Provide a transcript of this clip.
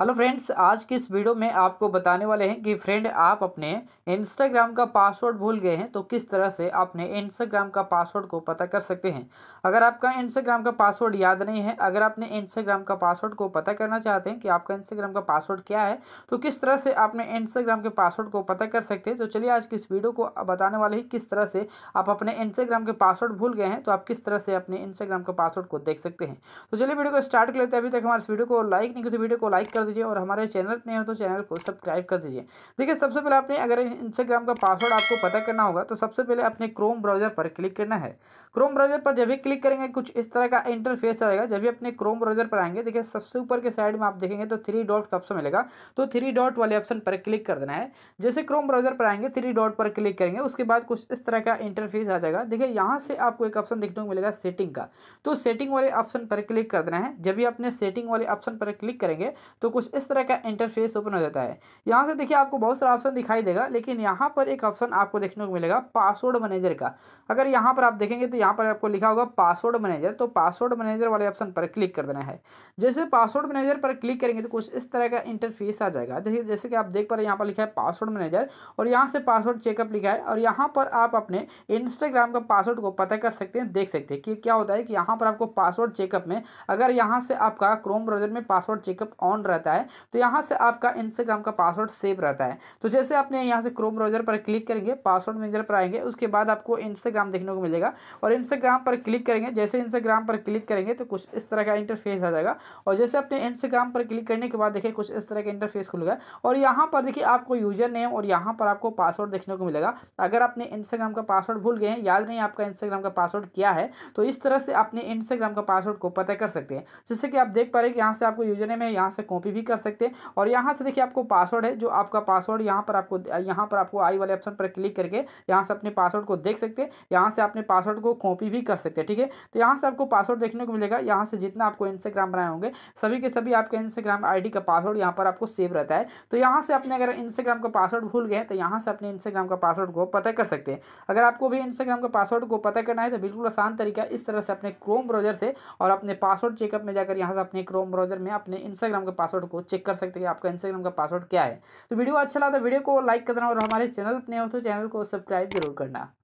hello friends आज की इस वीडियो में आपको बताने वाले हैं कि फ्रेंड आप अपने इंस्टाग्राम का पासवर्ड भूल गए हैं तो किस तरह से आपने इंस्टाग्राम का पासवर्ड को पता कर सकते हैं अगर आपका इंस्टाग्राम का पासवर्ड याद नहीं है अगर आपने इंस्टाग्राम का पासवर्ड को पता करना चाहते हैं कि आपका इंस्टाग्राम का पासवर्ड क्या है तो किस तरह से आपने इंस्टाग्राम के पासवर्ड को पता कर सकते हैं तो चलिए आज की इस वीडियो को बताने वाले हैं किस तरह से आप अपने इंस्टाग्राम के पासवर्ड भूल गए हैं तो आप किस तरह से अपने इंस्टाग्राम का पासवर्ड को देख सकते हैं तो चलिए वीडियो को स्टार्ट कर लेते हैं अभी तक हमारे वीडियो को लाइक नहीं करते तो वीडियो को लाइक कर दीजिए और हमारे चैनल में हो तो चैनल को सब्सक्राइब कर दीजिए देखिए सबसे पहले आपने अगर इंस्टाग्राम का पासवर्ड आपको पता करना होगा तो सबसे पहले अपने क्रोम ब्राउज़र पर क्लिक करना है क्रोम ब्राउज़र पर जब भी क्लिक करेंगे कुछ इस तरह का इंटरफेस आएगा जब भी अपने क्रोम ब्राउज़र पर आएंगे देखिए सबसे ऊपर के साइड में आप देखेंगे तो थ्री डॉट का ऑप्शन मिलेगा तो थ्री डॉट वाले ऑप्शन पर क्लिक कर देना है जैसे क्रोम ब्राउज़र पर आएंगे थ्री डॉट पर क्लिक करेंगे उसके बाद कुछ इस तरह का इंटरफेस आ जाएगा देखिए यहाँ से आपको एक ऑप्शन देखने को मिलेगा सेटिंग का तो सेटिंग वाले ऑप्शन पर क्लिक कर देना है जब भी अपने सेटिंग वाले ऑप्शन पर क्लिक करेंगे तो कुछ इस तरह का इंटरफेस ओपन हो जाता है यहाँ से देखिए आपको बहुत सारा ऑप्शन दिखाई देगा लेकिन यहाँ पर एक ऑप्शन आपको देखने को मिलेगा पासवर्ड मैनेजर का अगर यहाँ पर आप देखेंगे तो यहाँ पर आपको लिखा होगा पासवर्ड मैनेजर तो पासवर्ड मैनेजर वाले ऑप्शन पर क्लिक कर देना है जैसे पासवर्ड मैनेजर पर क्लिक करेंगे तो कुछ इस तरह का इंटरफेस आ जाएगा देखिए जैसे कि आप देख पा रहे यहाँ पर लिखा है पासवर्ड मैनेजर और यहाँ से पासवर्ड चेकअप लिखा है और यहाँ पर आप अपने इंस्टाग्राम का पासवर्ड को पता कर सकते हैं देख सकते हैं कि क्या होता है कि यहाँ पर आपको पासवर्ड चेकअप में अगर यहाँ से आपका क्रोम ब्राउजर में पासवर्ड चेकअप ऑन रहता आता है तो यहाँ से आपका इंस्टाग्राम का पासवर्ड सेव रहता है तो जैसे आपने यहाँ से क्रोम ब्राउजर पर क्लिक करेंगे पासवर्ड मैनेजर पर आएंगे उसके बाद आपको इंस्टाग्राम देखने को मिलेगा और इंस्टाग्राम पर क्लिक करेंगे जैसे इंस्टाग्राम पर क्लिक करेंगे तो कुछ इस तरह का इंटरफेस आ जाएगा और जैसे अपने इंस्टाग्राम पर क्लिक करने के बाद देखिए कुछ इस तरह का इंटरफेस खुलेगा और यहाँ पर देखिए आपको यूजर नेम और यहाँ पर आपको पासवर्ड देखने को मिलेगा अगर आपने इंस्टाग्राम का पासवर्ड भूल गए हैं याद नहीं आपका इंस्टाग्राम का पासवर्ड क्या है तो इस तरह से अपने इंस्टाग्राम का पासवर्ड को पता कर सकते हैं जैसे कि आप देख पा रहे हैं कि यहाँ से आपको यूजर नेम है यहाँ से कॉपी भी कर सकते हैं और यहाँ से देखिए आपको पासवर्ड है जो आपका पासवर्ड यहाँ पर आपको यहाँ पर आपको आई वाले ऑप्शन पर क्लिक करके यहाँ से अपने पासवर्ड को देख सकते हैं यहाँ से अपने पासवर्ड को कॉपी भी कर सकते हैं ठीक है तो यहाँ से आपको पासवर्ड देखने को मिलेगा यहाँ से जितना आपको इंस्टाग्राम बनाए होंगे सभी के सभी आपके इंस्टाग्राम आई का पासवर्ड यहाँ पर आपको सेव रहता है तो यहाँ से अपने अगर इंस्टाग्राम का पासवर्ड भूल गए तो यहाँ से अपने इंस्टाग्राम का पासवर्ड को पता कर सकते हैं अगर आपको भी इंस्टाग्राम का पासवर्ड को पता करना है तो बिल्कुल आसान तरीका इस तरह से अपने क्रोम ब्राउजर से और अपने पासवर्ड चेकअप में जाकर यहाँ से अपने क्रोम ब्राउजर में अपने इंस्टाग्राम का पासवर्ड पासवर्ड को चेक कर सकते हैं आपका इंस्टाग्राम का पासवर्ड क्या है तो वीडियो अच्छा लगा तो वीडियो को लाइक करना और हमारे चैनल पर नए हो तो चैनल को सब्सक्राइब जरूर करना